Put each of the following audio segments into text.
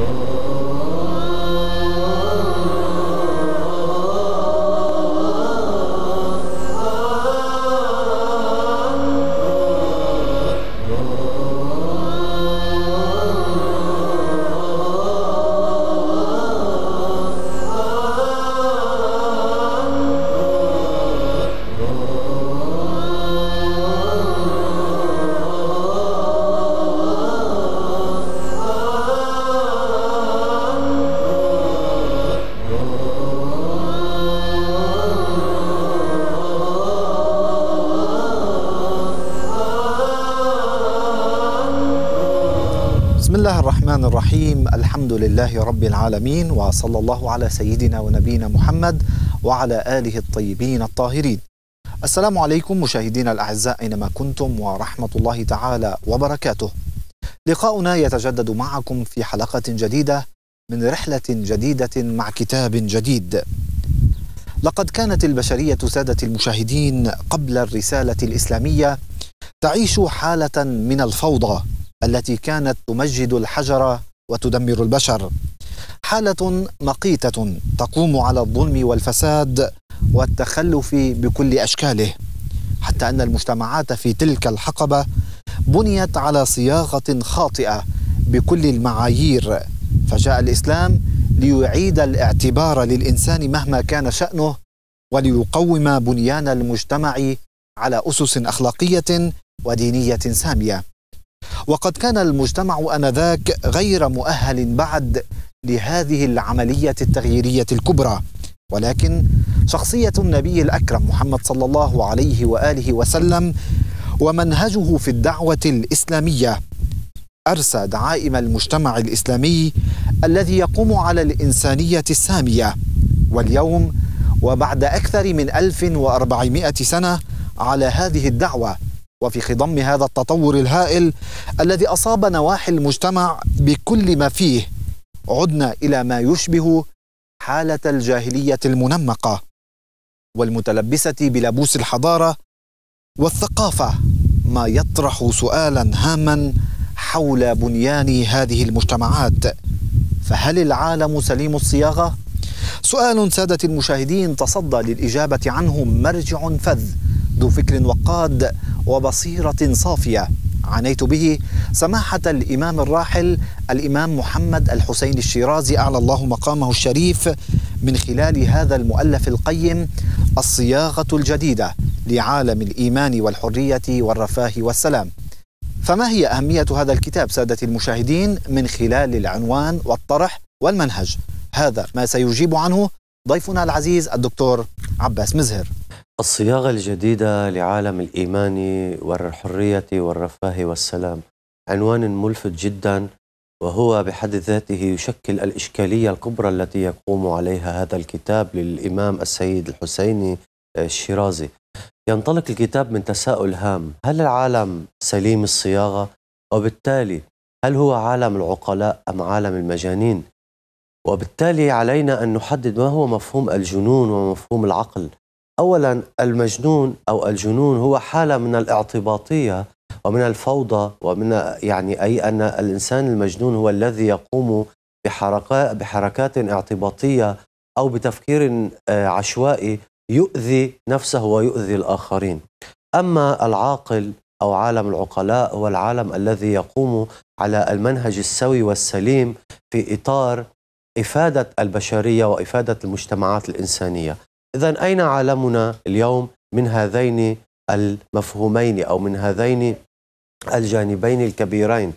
Oh. الرحمن الرحيم الحمد لله رب العالمين وصلى الله على سيدنا ونبينا محمد وعلى آله الطيبين الطاهرين السلام عليكم مشاهدينا الأعزاء أينما كنتم ورحمة الله تعالى وبركاته لقاؤنا يتجدد معكم في حلقة جديدة من رحلة جديدة مع كتاب جديد لقد كانت البشرية سادة المشاهدين قبل الرسالة الإسلامية تعيش حالة من الفوضى التي كانت تمجد الحجر وتدمر البشر حالة مقيتة تقوم على الظلم والفساد والتخلف بكل أشكاله حتى أن المجتمعات في تلك الحقبة بنيت على صياغة خاطئة بكل المعايير فجاء الإسلام ليعيد الاعتبار للإنسان مهما كان شأنه وليقوم بنيان المجتمع على أسس أخلاقية ودينية سامية وقد كان المجتمع انذاك غير مؤهل بعد لهذه العمليه التغييريه الكبرى ولكن شخصيه النبي الاكرم محمد صلى الله عليه واله وسلم ومنهجه في الدعوه الاسلاميه ارسى دعائم المجتمع الاسلامي الذي يقوم على الانسانيه الساميه واليوم وبعد اكثر من 1400 سنه على هذه الدعوه وفي خضم هذا التطور الهائل الذي أصاب نواحي المجتمع بكل ما فيه عدنا إلى ما يشبه حالة الجاهلية المنمقة والمتلبسة بلبوس الحضارة والثقافة ما يطرح سؤالا هاما حول بنيان هذه المجتمعات فهل العالم سليم الصياغة؟ سؤال سادة المشاهدين تصدى للإجابة عنه مرجع فذ ذو فكر وقاد وبصيرة صافية عنيت به سماحة الإمام الراحل الإمام محمد الحسين الشيرازي أعلى الله مقامه الشريف من خلال هذا المؤلف القيم الصياغة الجديدة لعالم الإيمان والحرية والرفاه والسلام فما هي أهمية هذا الكتاب سادة المشاهدين من خلال العنوان والطرح والمنهج هذا ما سيجيب عنه ضيفنا العزيز الدكتور عباس مزهر الصياغة الجديدة لعالم الإيمان والحرية والرفاه والسلام عنوان ملفت جدا وهو بحد ذاته يشكل الإشكالية الكبرى التي يقوم عليها هذا الكتاب للإمام السيد الحسيني آه، الشيرازي ينطلق الكتاب من تساؤل هام هل العالم سليم الصياغة؟ وبالتالي هل هو عالم العقلاء أم عالم المجانين؟ وبالتالي علينا أن نحدد ما هو مفهوم الجنون ومفهوم العقل اولا المجنون او الجنون هو حاله من الاعتباطيه ومن الفوضى ومن يعني اي ان الانسان المجنون هو الذي يقوم بحركات بحركات اعتباطيه او بتفكير آه، عشوائي يؤذي نفسه ويؤذي الاخرين. اما العاقل او عالم العقلاء هو العالم الذي يقوم على المنهج السوي والسليم في اطار افاده البشريه وافاده المجتمعات الانسانيه. إذا أين عالمنا اليوم من هذين المفهومين أو من هذين الجانبين الكبيرين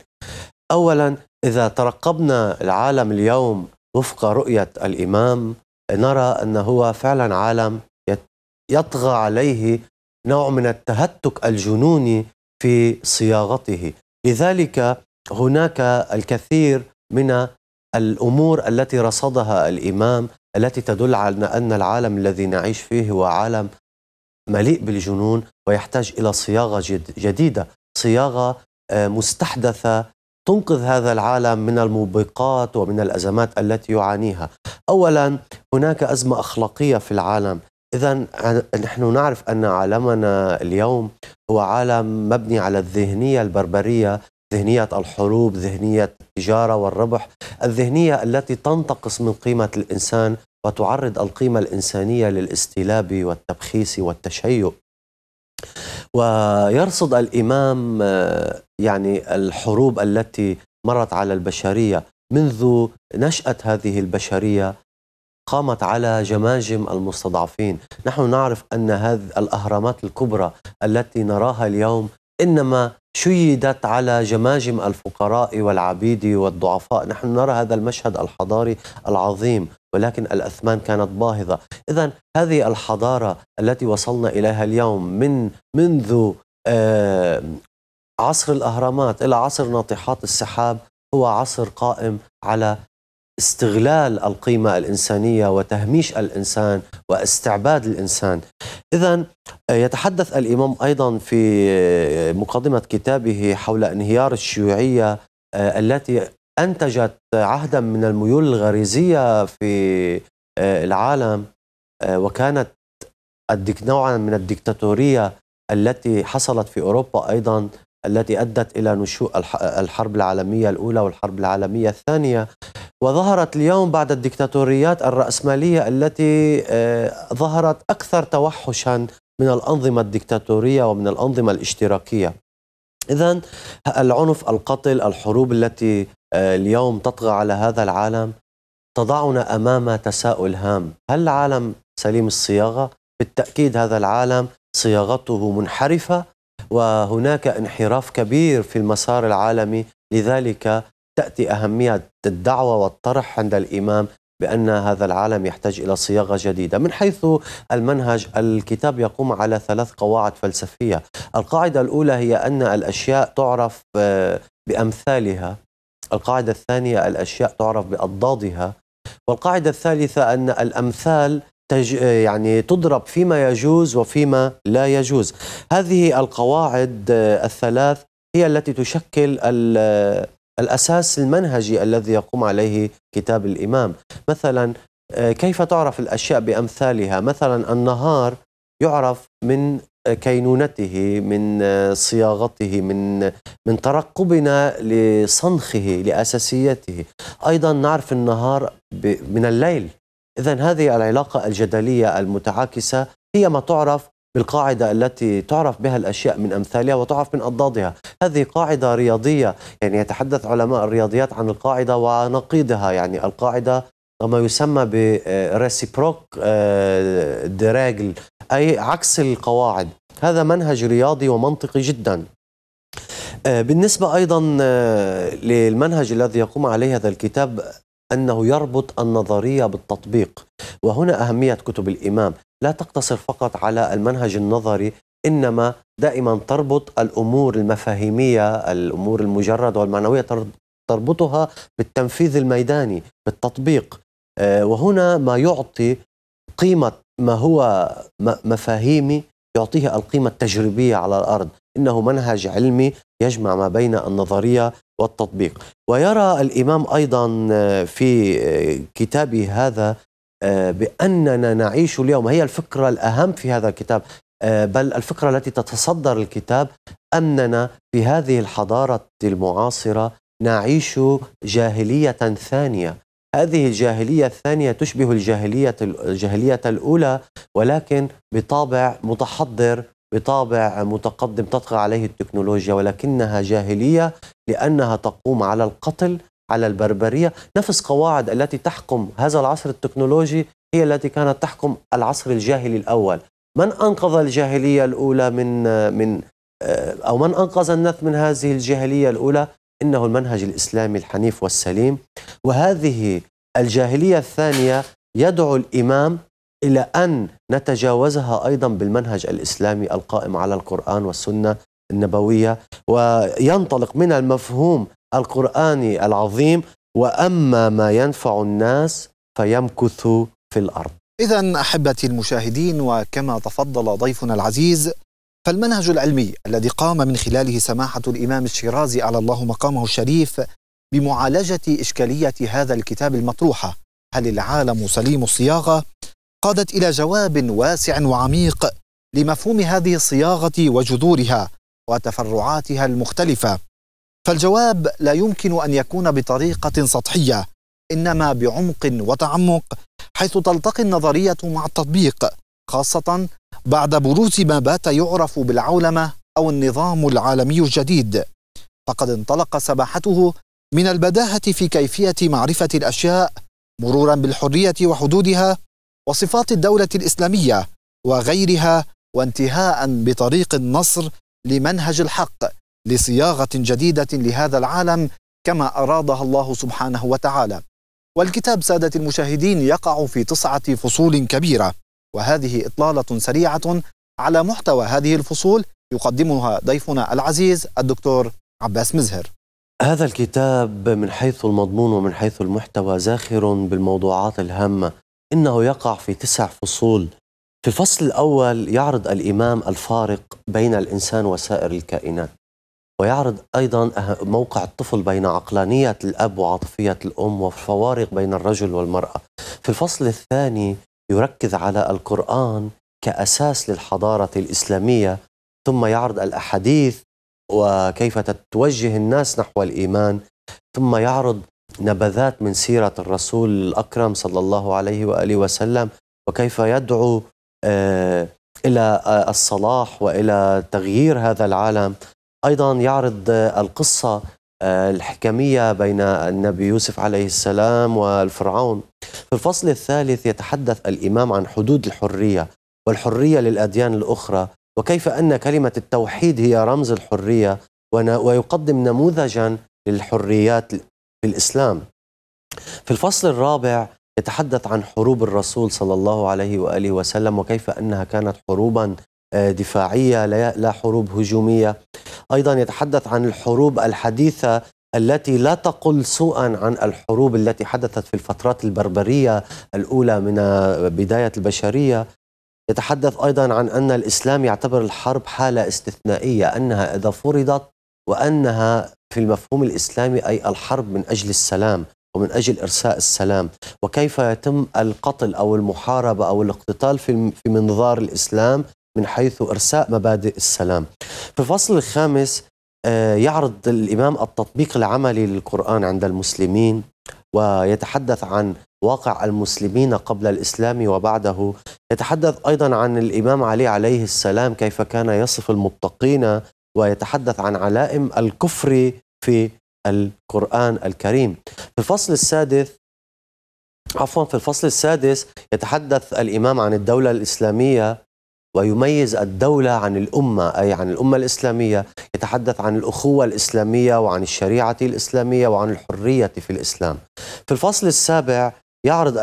أولا إذا ترقبنا العالم اليوم وفق رؤية الإمام نرى ان هو فعلا عالم يطغى عليه نوع من التهتك الجنوني في صياغته لذلك هناك الكثير من الامور التي رصدها الامام التي تدل على أن العالم الذي نعيش فيه هو عالم مليء بالجنون ويحتاج إلى صياغة جديدة صياغة آه، مستحدثة تنقذ هذا العالم من الموبقات ومن الأزمات التي يعانيها أولا هناك أزمة أخلاقية في العالم إذا نحن نعرف أن عالمنا اليوم هو عالم مبني على الذهنية البربرية ذهنية الحروب ذهنية التجارة والربح الذهنية التي تنتقص من قيمة الإنسان وتعرض القيمة الإنسانية للاستلاب والتبخيس والتشيع ويرصد الإمام آه، يعني الحروب التي مرت على البشرية منذ نشأة هذه البشرية قامت على جماجم المستضعفين نحن نعرف أن هذه الأهرامات الكبرى التي نراها اليوم إنما شيدت على جماجم الفقراء والعبيد والضعفاء نحن نرى هذا المشهد الحضاري العظيم ولكن الأثمان كانت باهظة إذا هذه الحضارة التي وصلنا إليها اليوم من منذ آه، عصر الأهرامات إلى عصر ناطحات السحاب هو عصر قائم على استغلال القيمة الإنسانية وتهميش الإنسان واستعباد الإنسان إذا آه، يتحدث الإمام أيضا في آه، مقدمة كتابه حول انهيار الشيوعية آه، التي أنتجت عهدا من الميول الغريزية في العالم وكانت نوعا من الدكتاتورية التي حصلت في أوروبا أيضا التي أدت إلى نشوء الحرب العالمية الأولى والحرب العالمية الثانية وظهرت اليوم بعد الدكتاتوريات الرأسمالية التي آه، ظهرت أكثر توحشا من الأنظمة الدكتاتورية ومن الأنظمة الاشتراكية إذا العنف القتل الحروب التي آه، اليوم تطغى على هذا العالم تضعنا أمام تساؤل هام هل العالم سليم الصياغة؟ بالتأكيد هذا العالم صياغته منحرفة وهناك انحراف كبير في المسار العالمي لذلك تأتي أهمية الدعوة والطرح عند الإمام بأن هذا العالم يحتاج إلى صياغة جديدة من حيث المنهج الكتاب يقوم على ثلاث قواعد فلسفية القاعدة الأولى هي أن الأشياء تعرف آه، بأمثالها القاعدة الثانية الأشياء تعرف بأضدادها والقاعدة الثالثة أن الأمثال تج... يعني تضرب فيما يجوز وفيما لا يجوز هذه القواعد آه، الثلاث هي التي تشكل الأساس المنهجي الذي يقوم عليه كتاب الإمام مثلا آه، كيف تعرف الأشياء بأمثالها مثلا النهار يعرف من آه، كينونته من آه، صياغته من من ترقبنا لصنخه لاساسيته ايضا نعرف النهار من الليل اذا هذه العلاقه الجدليه المتعاكسه هي ما تعرف بالقاعدة التي تعرف بها الأشياء من أمثالها وتعرف من أضدادها هذه قاعدة رياضية يعني يتحدث علماء الرياضيات عن القاعدة ونقيضها يعني القاعدة ما يسمى بريسيبروك دراجل آه، آه، أي عكس القواعد هذا منهج رياضي ومنطقي جدا آه، بالنسبة أيضا للمنهج الذي يقوم عليه هذا الكتاب أنه يربط النظرية بالتطبيق وهنا أهمية كتب الإمام لا تقتصر فقط على المنهج النظري انما دائما تربط الامور المفاهيميه الامور المجرده والمعنويه تربطها بالتنفيذ الميداني بالتطبيق آه، وهنا ما يعطي قيمه ما هو مفاهيمي يعطيه القيمه التجريبيه على الارض انه منهج علمي يجمع ما بين النظريه والتطبيق ويرى الامام ايضا آه، في آه، كتابه هذا آه، بأننا نعيش اليوم هي الفكرة الأهم في هذا الكتاب آه، بل الفكرة التي تتصدر الكتاب أننا في هذه الحضارة المعاصرة نعيش جاهلية ثانية هذه الجاهلية الثانية تشبه الجاهلية الجاهلية الأولى ولكن بطابع متحضر بطابع متقدم تطغى عليه التكنولوجيا ولكنها جاهلية لأنها تقوم على القتل على البربرية نفس قواعد التي تحكم هذا العصر التكنولوجي هي التي كانت تحكم العصر الجاهلي الأول من أنقذ الجاهلية الأولى من من أو من أنقذ الناس من هذه الجاهلية الأولى إنه المنهج الإسلامي الحنيف والسليم وهذه الجاهلية الثانية يدعو الإمام إلى أن نتجاوزها أيضا بالمنهج الإسلامي القائم على القرآن والسنة النبوية وينطلق من المفهوم القرآني العظيم وأما ما ينفع الناس فيمكث في الأرض إذا أحبتي المشاهدين وكما تفضل ضيفنا العزيز فالمنهج العلمي الذي قام من خلاله سماحة الإمام الشيرازي على الله مقامه الشريف بمعالجة إشكالية هذا الكتاب المطروحة هل العالم سليم الصياغة؟ قادت إلى جواب واسع وعميق لمفهوم هذه الصياغة وجذورها وتفرعاتها المختلفة فالجواب لا يمكن ان يكون بطريقه سطحيه انما بعمق وتعمق حيث تلتقي النظريه مع التطبيق خاصه بعد بروز ما بات يعرف بالعولمه او النظام العالمي الجديد فقد انطلق سباحته من البداهه في كيفيه معرفه الاشياء مرورا بالحريه وحدودها وصفات الدوله الاسلاميه وغيرها وانتهاء بطريق النصر لمنهج الحق لصياغه جديده لهذا العالم كما ارادها الله سبحانه وتعالى. والكتاب ساده المشاهدين يقع في تسعه فصول كبيره وهذه اطلاله سريعه على محتوى هذه الفصول يقدمها ضيفنا العزيز الدكتور عباس مزهر. هذا الكتاب من حيث المضمون ومن حيث المحتوى زاخر بالموضوعات الهامه انه يقع في تسع فصول في الفصل الاول يعرض الامام الفارق بين الانسان وسائر الكائنات ويعرض أيضا أه- موقع الطفل بين عقلانية الأب وعاطفية الأم والفوارق بين الرجل والمرأة في الفصل الثاني يركز على القرآن كأساس للحضارة الإسلامية ثم يعرض الأحاديث وكيف تتوجه الناس نحو الإيمان ثم يعرض نبذات من سيرة الرسول الأكرم صلى الله عليه وآله وسلم وكيف يدعو آه، إلى آه، الصلاح وإلى تغيير هذا العالم أيضا يعرض القصة آه، الحكمية بين النبي يوسف عليه السلام والفرعون في الفصل الثالث يتحدث الإمام عن حدود الحرية والحرية للأديان الأخرى وكيف أن كلمة التوحيد هي رمز الحرية ويقدم نموذجا للحريات في الإسلام في الفصل الرابع يتحدث عن حروب الرسول صلى الله عليه وآله وسلم وكيف أنها كانت حروبا آه، دفاعية لا حروب هجومية أيضا يتحدث عن الحروب الحديثة التي لا تقل سوءا عن الحروب التي حدثت في الفترات البربرية الأولى من بداية البشرية يتحدث أيضا عن أن الإسلام يعتبر الحرب حالة استثنائية أنها إذا فرضت وأنها في المفهوم الإسلامي أي الحرب من أجل السلام ومن أجل إرساء السلام وكيف يتم القتل أو المحاربة أو الاقتتال في منظار الإسلام من حيث إرساء مبادئ السلام في الفصل الخامس آه، يعرض الإمام التطبيق العملي للقرآن عند المسلمين ويتحدث عن واقع المسلمين قبل الإسلام وبعده يتحدث أيضا عن الإمام علي عليه السلام كيف كان يصف المتقين ويتحدث عن علائم الكفر في القرآن الكريم في الفصل السادس عفوا في الفصل السادس يتحدث الإمام عن الدولة الإسلامية ويميز الدولة عن الأمة أي عن الأمة الإسلامية يتحدث عن الأخوة الإسلامية وعن الشريعة الإسلامية وعن الحرية في الإسلام في الفصل السابع يعرض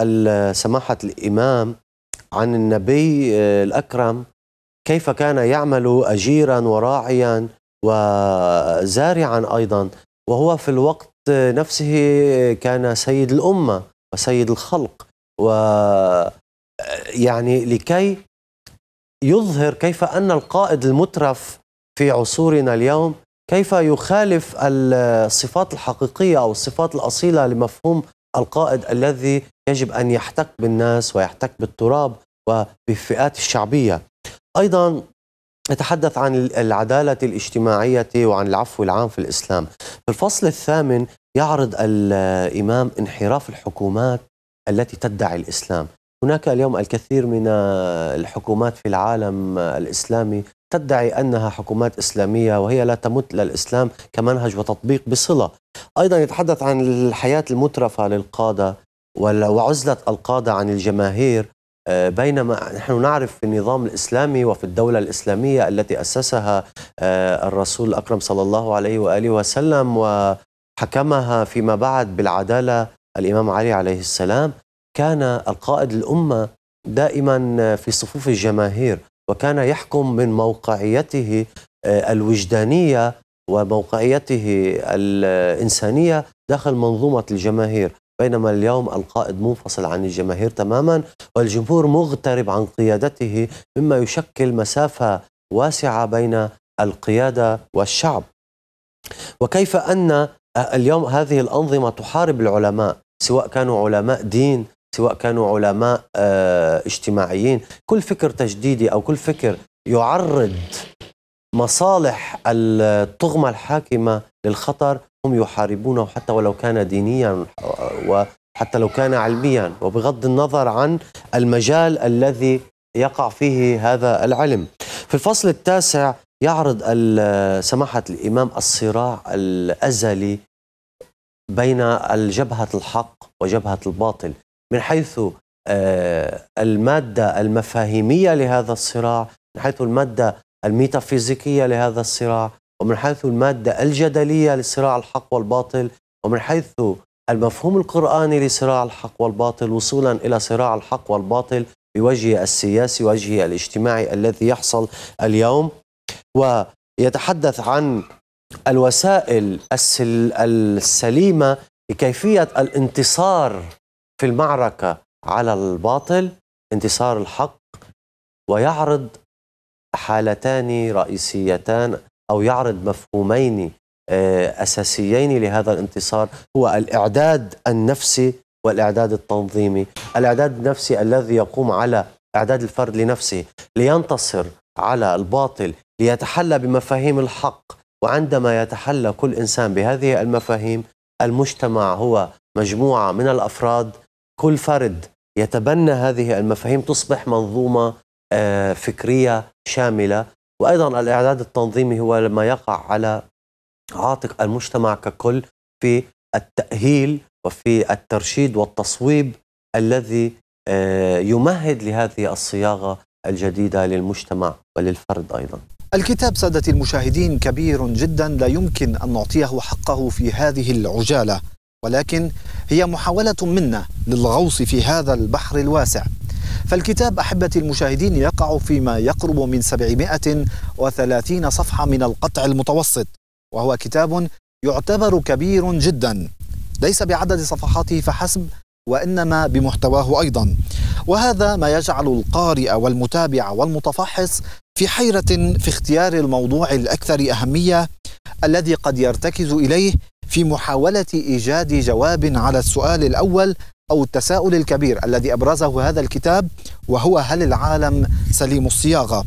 سماحة الإمام عن النبي آه، الأكرم كيف كان يعمل أجيرا وراعيا وزارعا أيضا وهو في الوقت نفسه كان سيد الأمة وسيد الخلق و آه، يعني لكي يظهر كيف أن القائد المترف في عصورنا اليوم كيف يخالف الصفات الحقيقية أو الصفات الأصيلة لمفهوم القائد الذي يجب أن يحتك بالناس ويحتك بالتراب وبالفئات الشعبية أيضا نتحدث عن العدالة الاجتماعية وعن العفو العام في الإسلام في الفصل الثامن يعرض الإمام انحراف الحكومات التي تدعي الإسلام هناك اليوم الكثير من الحكومات في العالم الإسلامي تدعي أنها حكومات إسلامية وهي لا تمت للإسلام كمنهج وتطبيق بصلة أيضا يتحدث عن الحياة المترفة للقادة وعزلة القادة عن الجماهير آه، بينما نحن نعرف في النظام الإسلامي وفي الدولة الإسلامية التي أسسها آه، الرسول الأكرم صلى الله عليه وآله وسلم وحكمها فيما بعد بالعدالة الإمام علي عليه السلام كان القائد الأمة دائما في صفوف الجماهير وكان يحكم من موقعيته آه، الوجدانية وموقعيته الإنسانية داخل منظومة الجماهير بينما اليوم القائد منفصل عن الجماهير تماما والجمهور مغترب عن قيادته مما يشكل مسافة واسعة بين القيادة والشعب وكيف أن اليوم هذه الأنظمة تحارب العلماء سواء كانوا علماء دين سواء كانوا علماء آه، اجتماعيين كل فكر تجديدي أو كل فكر يعرض مصالح الطغمة الحاكمة للخطر هم يحاربونه حتى ولو كان دينيا وحتى لو كان علميا وبغض النظر عن المجال الذي يقع فيه هذا العلم في الفصل التاسع يعرض سماحة الإمام الصراع الأزلي بين الجبهة الحق وجبهة الباطل من حيث آه، المادة المفاهيمية لهذا الصراع من حيث المادة الميتافيزيقية لهذا الصراع ومن حيث المادة الجدلية لصراع الحق والباطل ومن حيث المفهوم القرآني لصراع الحق والباطل وصولا إلى صراع الحق والباطل بوجهه السياسي وجهه الاجتماعي الذي يحصل اليوم ويتحدث عن الوسائل السليمة لكيفية الانتصار في المعركة على الباطل انتصار الحق ويعرض حالتان رئيسيتان أو يعرض مفهومين آه، أساسيين لهذا الانتصار هو الإعداد النفسي والإعداد التنظيمي الإعداد النفسي الذي يقوم على إعداد الفرد لنفسه لينتصر على الباطل ليتحلى بمفاهيم الحق وعندما يتحلى كل إنسان بهذه المفاهيم المجتمع هو مجموعة من الأفراد كل فرد يتبنى هذه المفاهيم تصبح منظومه آه، فكريه شامله وايضا الاعداد التنظيمي هو لما يقع على عاتق المجتمع ككل في التاهيل وفي الترشيد والتصويب الذي آه، يمهد لهذه الصياغه الجديده للمجتمع وللفرد ايضا. الكتاب سادتي المشاهدين كبير جدا لا يمكن ان نعطيه حقه في هذه العجاله. ولكن هي محاولة منا للغوص في هذا البحر الواسع فالكتاب أحبتي المشاهدين يقع فيما يقرب من 730 صفحة من القطع المتوسط وهو كتاب يعتبر كبير جدا ليس بعدد صفحاته فحسب وإنما بمحتواه أيضا وهذا ما يجعل القارئ والمتابع والمتفحص في حيرة في اختيار الموضوع الأكثر أهمية الذي قد يرتكز إليه في محاولة إيجاد جواب على السؤال الأول أو التساؤل الكبير الذي أبرزه هذا الكتاب وهو هل العالم سليم الصياغة؟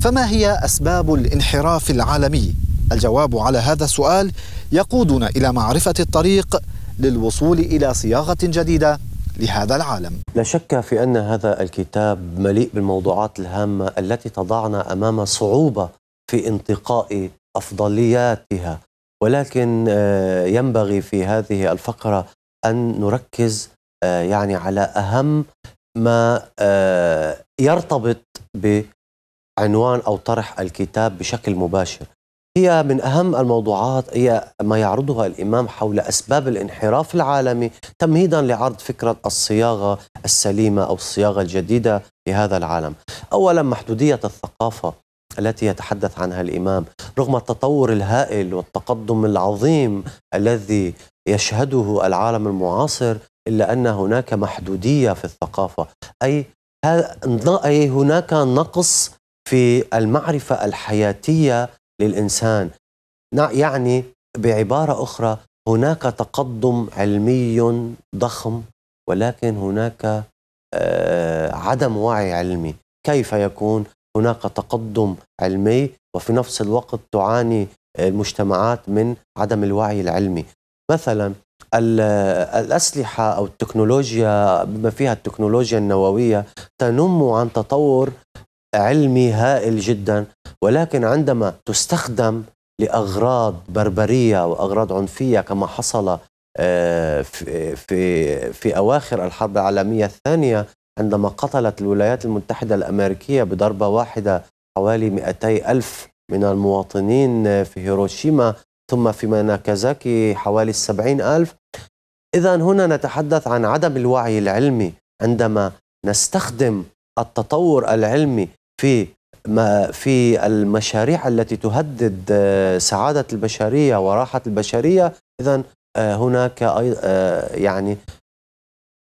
فما هي أسباب الانحراف العالمي؟ الجواب على هذا السؤال يقودنا إلى معرفة الطريق للوصول إلى صياغة جديدة لهذا العالم لا شك في أن هذا الكتاب مليء بالموضوعات الهامة التي تضعنا أمام صعوبة في انتقاء أفضلياتها ولكن آه، ينبغي في هذه الفقرة أن نركز آه، يعني على أهم ما آه، يرتبط بعنوان أو طرح الكتاب بشكل مباشر هي من أهم الموضوعات هي ما يعرضها الإمام حول أسباب الانحراف العالمي تمهيدا لعرض فكرة الصياغة السليمة أو الصياغة الجديدة لهذا العالم أولا محدودية الثقافة التي يتحدث عنها الإمام رغم التطور الهائل والتقدم العظيم الذي يشهده العالم المعاصر إلا أن هناك محدودية في الثقافة أي هناك نقص في المعرفة الحياتية للإنسان يعني بعبارة أخرى هناك تقدم علمي ضخم ولكن هناك آه، عدم وعي علمي كيف يكون هناك تقدم علمي وفي نفس الوقت تعاني المجتمعات آه، من عدم الوعي العلمي مثلا الأسلحة أو التكنولوجيا بما فيها التكنولوجيا النووية تنم عن تطور علمي هائل جدا ولكن عندما تستخدم لأغراض بربرية وأغراض عنفية كما حصل آه، في في أواخر الحرب العالمية الثانية عندما قتلت الولايات المتحدة الأمريكية بضربة واحدة حوالي 200 ألف من المواطنين في هيروشيما ثم في ناكازاكي حوالي 70 ألف إذا هنا نتحدث عن عدم الوعي العلمي عندما نستخدم التطور العلمي في ما في المشاريع التي تهدد آه، سعادة البشرية وراحة البشرية إذا آه، هناك آه، يعني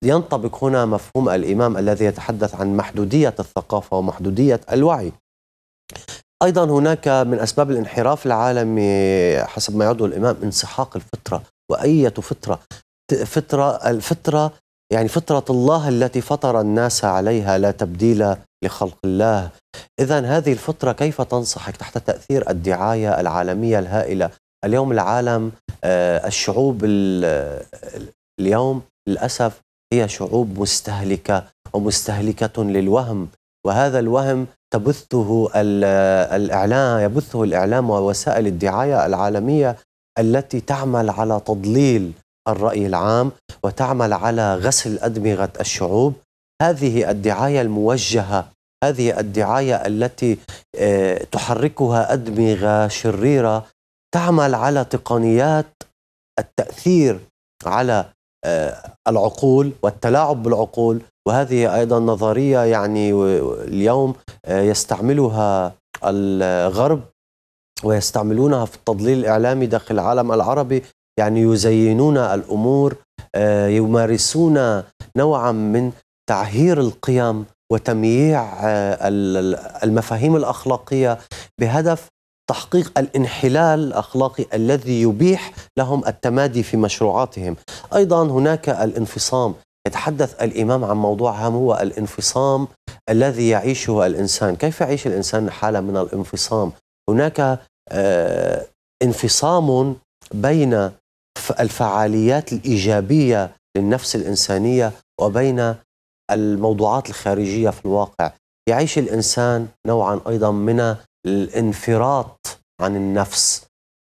ينطبق هنا مفهوم الإمام الذي يتحدث عن محدودية الثقافة ومحدودية الوعي أيضا هناك من أسباب الانحراف العالمي حسب ما يعده الإمام انسحاق الفطرة وأية فطرة فطرة الفطرة يعني فطرة الله التي فطر الناس عليها لا تبديل لخلق الله إذا هذه الفطرة كيف تنصحك تحت تأثير الدعاية العالمية الهائلة اليوم العالم آه، الشعوب اليوم للأسف هي شعوب مستهلكة ومستهلكة للوهم وهذا الوهم تبثه الإعلام يبثه الإعلام ووسائل الدعاية العالمية التي تعمل على تضليل الرأي العام وتعمل على غسل أدمغة الشعوب هذه الدعاية الموجهة هذه الدعاية التي آه، تحركها أدمغة شريرة تعمل على تقنيات التأثير على آه، العقول والتلاعب بالعقول وهذه أيضا نظرية يعني اليوم آه، يستعملها الغرب ويستعملونها في التضليل الإعلامي داخل العالم العربي يعني يزينون الأمور آه، يمارسون نوعا من تعهير القيم وتمييع المفاهيم الأخلاقية بهدف تحقيق الانحلال الاخلاقي الذي يبيح لهم التمادي في مشروعاتهم ايضا هناك الانفصام يتحدث الامام عن موضوع هام هو الانفصام الذي يعيشه الانسان كيف يعيش الانسان حاله من الانفصام هناك آه، انفصام بين الفعاليات الايجابيه للنفس الانسانيه وبين الموضوعات الخارجيه في الواقع يعيش الانسان نوعا ايضا من الانفراط عن النفس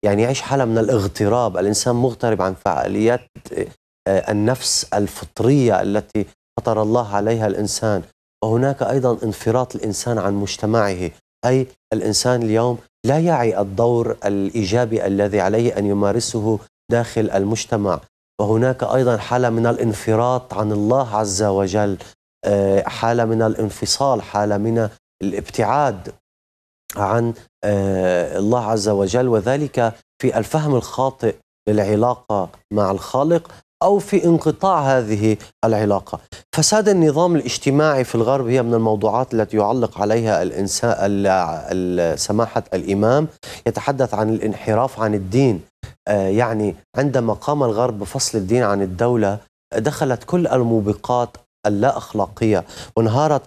يعني يعيش حالة من الاغتراب الإنسان مغترب عن فعاليات آه، النفس الفطرية التي فطر الله عليها الإنسان وهناك أيضا انفراط الإنسان عن مجتمعه أي الإنسان اليوم لا يعي الدور الإيجابي الذي عليه أن يمارسه داخل المجتمع وهناك أيضا حالة من الانفراط عن الله عز وجل آه، حالة من الانفصال حالة من الابتعاد عن آه، الله عز وجل وذلك في الفهم الخاطئ للعلاقة مع الخالق أو في انقطاع هذه العلاقة فساد النظام الاجتماعي في الغرب هي من الموضوعات التي يعلق عليها الإنسان سماحة الإمام يتحدث عن الانحراف عن الدين آه، يعني عندما قام الغرب بفصل الدين عن الدولة دخلت كل الموبقات اللا أخلاقية وانهارت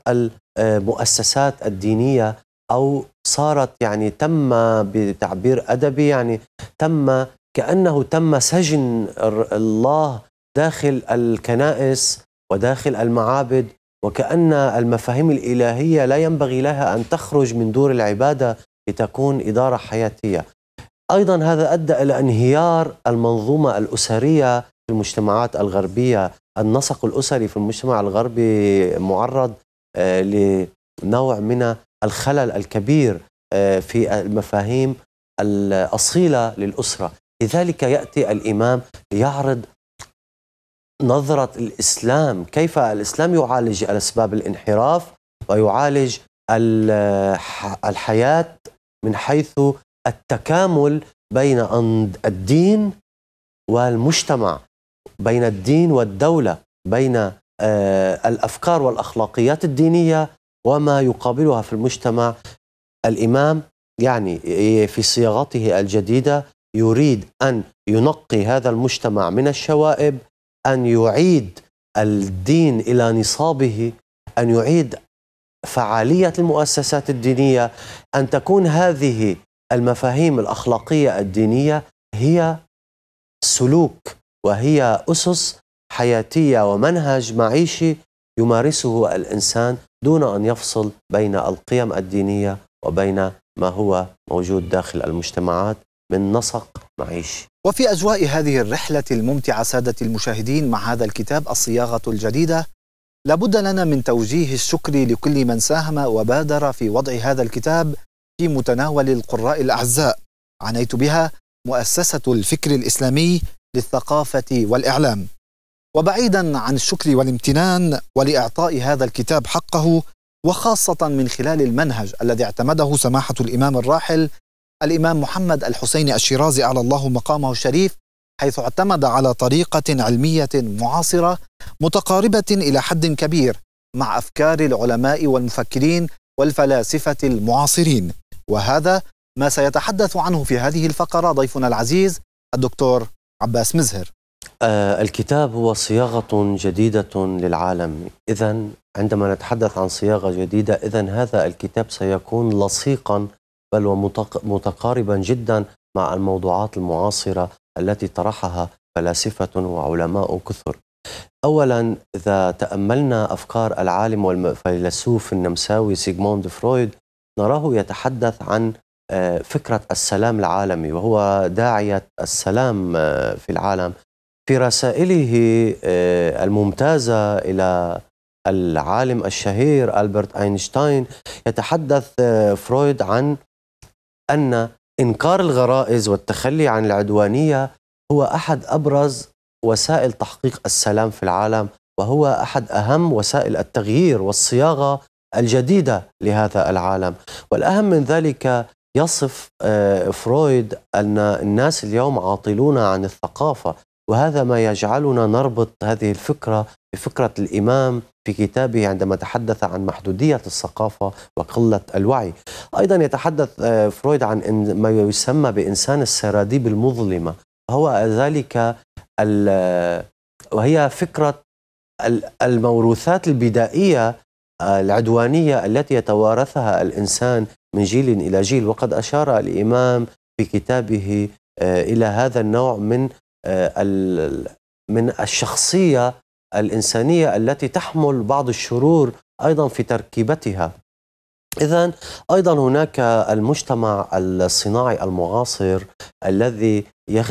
المؤسسات آه، الدينية أو صارت يعني تم بتعبير أدبي يعني تم كأنه تم سجن الله داخل الكنائس وداخل المعابد وكأن المفاهيم الإلهية لا ينبغي لها أن تخرج من دور العبادة لتكون إدارة حياتية أيضا هذا أدى إلى انهيار المنظومة الأسرية في المجتمعات الغربية النسق الأسري في المجتمع الغربي معرض آه، نوع من الخلل الكبير آه، في المفاهيم الأصيلة للأسرة لذلك يأتي الإمام ليعرض نظرة الإسلام كيف الإسلام يعالج أسباب الانحراف ويعالج الحياة من حيث التكامل بين الدين والمجتمع بين الدين والدولة بين آه، الأفكار والأخلاقيات الدينية وما يقابلها في المجتمع الإمام يعني في صياغته الجديدة يريد أن ينقي هذا المجتمع من الشوائب أن يعيد الدين إلى نصابه أن يعيد فعالية المؤسسات الدينية أن تكون هذه المفاهيم الأخلاقية الدينية هي سلوك وهي أسس حياتية ومنهج معيشي يمارسه الانسان دون ان يفصل بين القيم الدينيه وبين ما هو موجود داخل المجتمعات من نسق معيشي. وفي اجواء هذه الرحله الممتعه ساده المشاهدين مع هذا الكتاب الصياغه الجديده لابد لنا من توجيه الشكر لكل من ساهم وبادر في وضع هذا الكتاب في متناول القراء الاعزاء عنيت بها مؤسسه الفكر الاسلامي للثقافه والاعلام. وبعيدا عن الشكر والامتنان ولاعطاء هذا الكتاب حقه وخاصه من خلال المنهج الذي اعتمده سماحه الامام الراحل الامام محمد الحسين الشيرازي على الله مقامه الشريف حيث اعتمد على طريقه علميه معاصره متقاربه الى حد كبير مع افكار العلماء والمفكرين والفلاسفه المعاصرين وهذا ما سيتحدث عنه في هذه الفقره ضيفنا العزيز الدكتور عباس مزهر آه، الكتاب هو صياغة جديدة للعالم إذا عندما نتحدث عن صياغة جديدة إذا هذا الكتاب سيكون لصيقا بل ومتقاربا جدا مع الموضوعات المعاصرة التي طرحها فلاسفة وعلماء كثر أولا إذا تأملنا أفكار العالم والفيلسوف النمساوي سيغموند فرويد نراه يتحدث عن آه، فكرة السلام العالمي وهو داعية السلام آه، في العالم في رسائله آه، الممتازة إلى العالم الشهير ألبرت أينشتاين يتحدث آه، فرويد عن أن إنكار الغرائز والتخلي عن العدوانية هو أحد أبرز وسائل تحقيق السلام في العالم وهو أحد أهم وسائل التغيير والصياغة الجديدة لهذا العالم والأهم من ذلك يصف آه، فرويد أن الناس اليوم عاطلون عن الثقافة وهذا ما يجعلنا نربط هذه الفكرة بفكرة الإمام في كتابه عندما تحدث عن محدودية الثقافة وقلة الوعي أيضا يتحدث آه، فرويد عن ما يسمى بإنسان السراديب المظلمة هو ذلك وهي فكرة الموروثات البدائية آه، العدوانية التي يتوارثها الإنسان من جيل إلى جيل وقد أشار الإمام في كتابه آه، إلى هذا النوع من آه، من الشخصية الإنسانية التي تحمل بعض الشرور أيضا في تركيبتها إذا أيضا هناك المجتمع الصناعي المعاصر الذي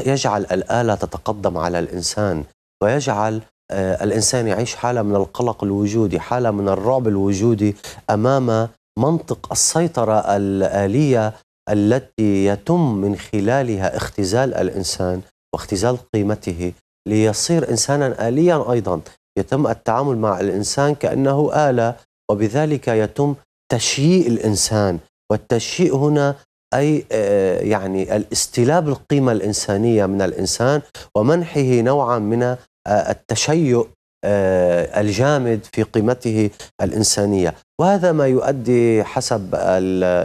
يجعل الآلة تتقدم على الإنسان ويجعل آه، الإنسان يعيش حالة من القلق الوجودي حالة من الرعب الوجودي أمام منطق السيطرة الآلية التي يتم من خلالها اختزال الإنسان واختزال قيمته ليصير إنسانا آليا أيضا يتم التعامل مع الإنسان كأنه آلة وبذلك يتم تشييء الإنسان والتشييء هنا أي آه، يعني الاستلاب القيمة الإنسانية من الإنسان ومنحه نوعا من آه، التشيؤ آه، الجامد في قيمته الإنسانية وهذا ما يؤدي حسب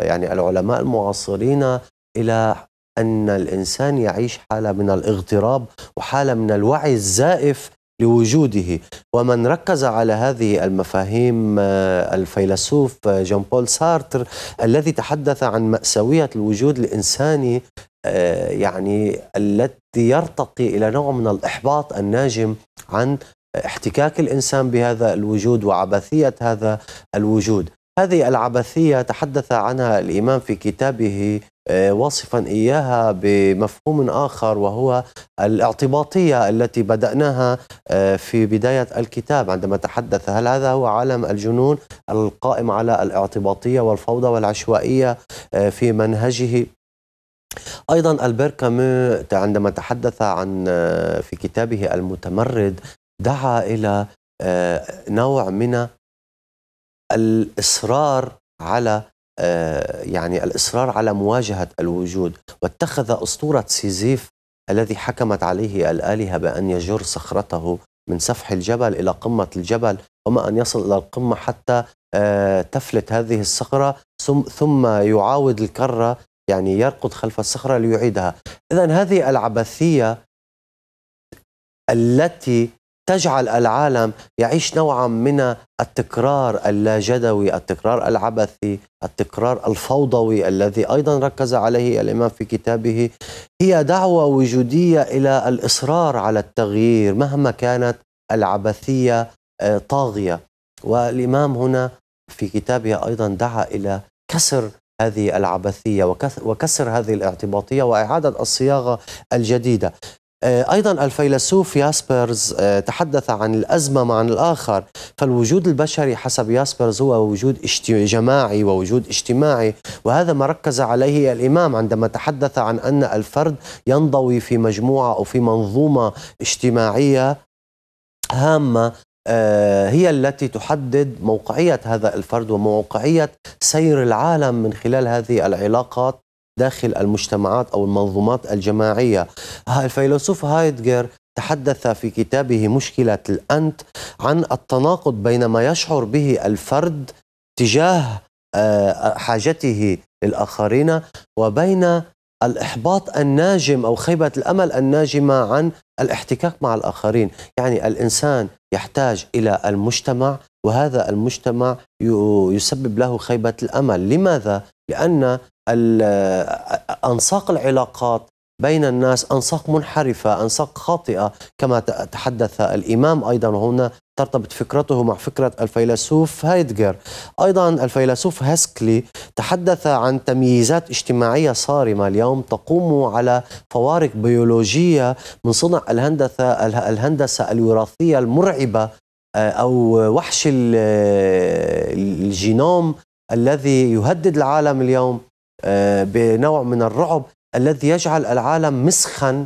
يعني العلماء المعاصرين إلى أن الإنسان يعيش حالة من الاغتراب وحالة من الوعي الزائف لوجوده ومن ركز على هذه المفاهيم آه، الفيلسوف آه، جون بول سارتر الذي تحدث عن مأساوية الوجود الإنساني آه، يعني التي يرتقي إلى نوع من الإحباط الناجم عن احتكاك الإنسان بهذا الوجود وعبثية هذا الوجود هذه العبثية تحدث عنها الإمام في كتابه آه، واصفا اياها بمفهوم اخر وهو الاعتباطيه التي بداناها آه، في بدايه الكتاب عندما تحدث هل هذا هو عالم الجنون القائم على الاعتباطيه والفوضى والعشوائيه آه، في منهجه ايضا البير كامو عندما تحدث عن في كتابه المتمرد دعا الى نوع من الاصرار على آه، يعني الإصرار على مواجهة الوجود واتخذ أسطورة سيزيف الذي حكمت عليه الآلهة بأن يجر صخرته من سفح الجبل إلى قمة الجبل وما أن يصل إلى القمة حتى آه، تفلت هذه الصخرة ثم يعاود الكرة يعني يرقد خلف الصخرة ليعيدها إذا هذه العبثية التي تجعل العالم يعيش نوعا من التكرار اللاجدوي التكرار العبثي التكرار الفوضوي الذي أيضا ركز عليه الإمام في كتابه هي دعوة وجودية إلى الإصرار على التغيير مهما كانت العبثية آه، طاغية والإمام هنا في كتابه أيضا دعا إلى كسر هذه العبثية وكسر هذه الاعتباطية وإعادة الصياغة الجديدة آه، أيضا الفيلسوف ياسبرز آه، تحدث عن الأزمة مع الآخر فالوجود البشري حسب ياسبرز هو وجود جماعي ووجود اجتماعي وهذا ما ركز عليه الإمام عندما تحدث عن أن الفرد ينضوي في مجموعة أو في منظومة اجتماعية هامة آه، هي التي تحدد موقعية هذا الفرد وموقعية سير العالم من خلال هذه العلاقات داخل المجتمعات أو المنظومات الجماعية الفيلسوف هايدجر تحدث في كتابه مشكلة الأنت عن التناقض بين ما يشعر به الفرد تجاه آه، حاجته للآخرين وبين الإحباط الناجم أو خيبة الأمل الناجمة عن الاحتكاك مع الآخرين يعني الإنسان يحتاج إلى المجتمع وهذا المجتمع يسبب له خيبة الأمل لماذا؟ لأن أنساق العلاقات بين الناس أنساق منحرفة أنساق خاطئة كما تحدث الإمام أيضا وهنا ترتبط فكرته مع فكرة الفيلسوف هايدجر أيضا الفيلسوف هاسكلي تحدث عن تمييزات اجتماعية صارمة اليوم تقوم على فوارق بيولوجية من صنع الهندسة, الهندسة الوراثية المرعبة آه، أو وحش الجينوم الذي يهدد العالم اليوم آه، بنوع من الرعب الذي يجعل العالم مسخا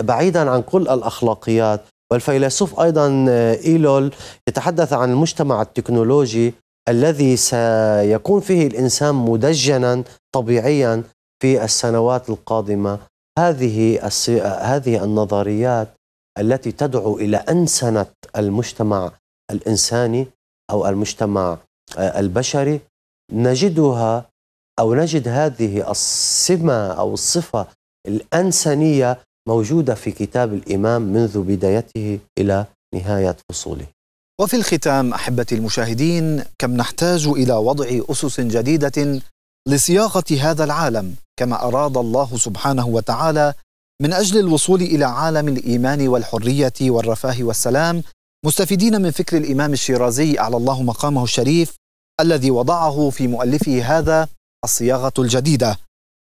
بعيدا عن كل الاخلاقيات والفيلسوف ايضا آه، ايلول يتحدث عن المجتمع التكنولوجي الذي سيكون فيه الانسان مدجنا طبيعيا في السنوات القادمه هذه هذه النظريات التي تدعو الى انسنه المجتمع الانساني او المجتمع آه، البشري نجدها أو نجد هذه السمة أو الصفة الأنسانية موجودة في كتاب الإمام منذ بدايته إلى نهاية فصوله وفي الختام أحبتي المشاهدين كم نحتاج إلى وضع أسس جديدة لصياغة هذا العالم كما أراد الله سبحانه وتعالى من أجل الوصول إلى عالم الإيمان والحرية والرفاه والسلام مستفيدين من فكر الإمام الشيرازي على الله مقامه الشريف الذي وضعه في مؤلفه هذا الصياغة الجديدة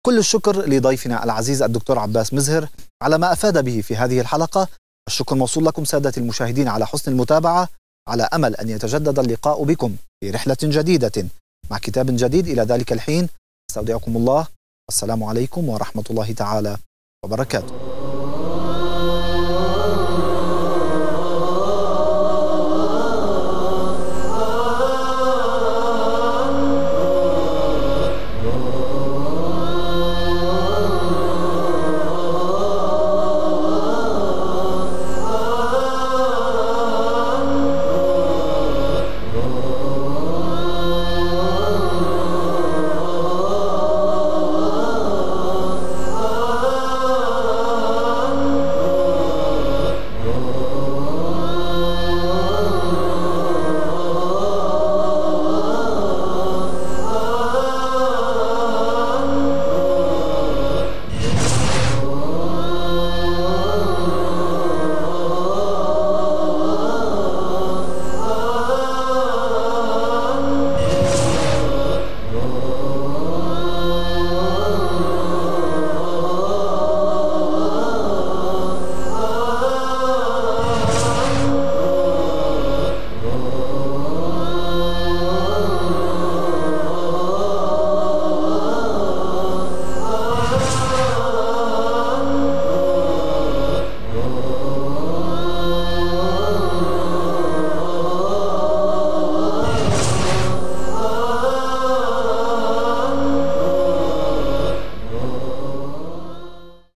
كل الشكر لضيفنا العزيز الدكتور عباس مزهر على ما أفاد به في هذه الحلقة الشكر موصول لكم سادة المشاهدين على حسن المتابعة على أمل أن يتجدد اللقاء بكم في رحلة جديدة مع كتاب جديد إلى ذلك الحين استودعكم الله والسلام عليكم ورحمة الله تعالى وبركاته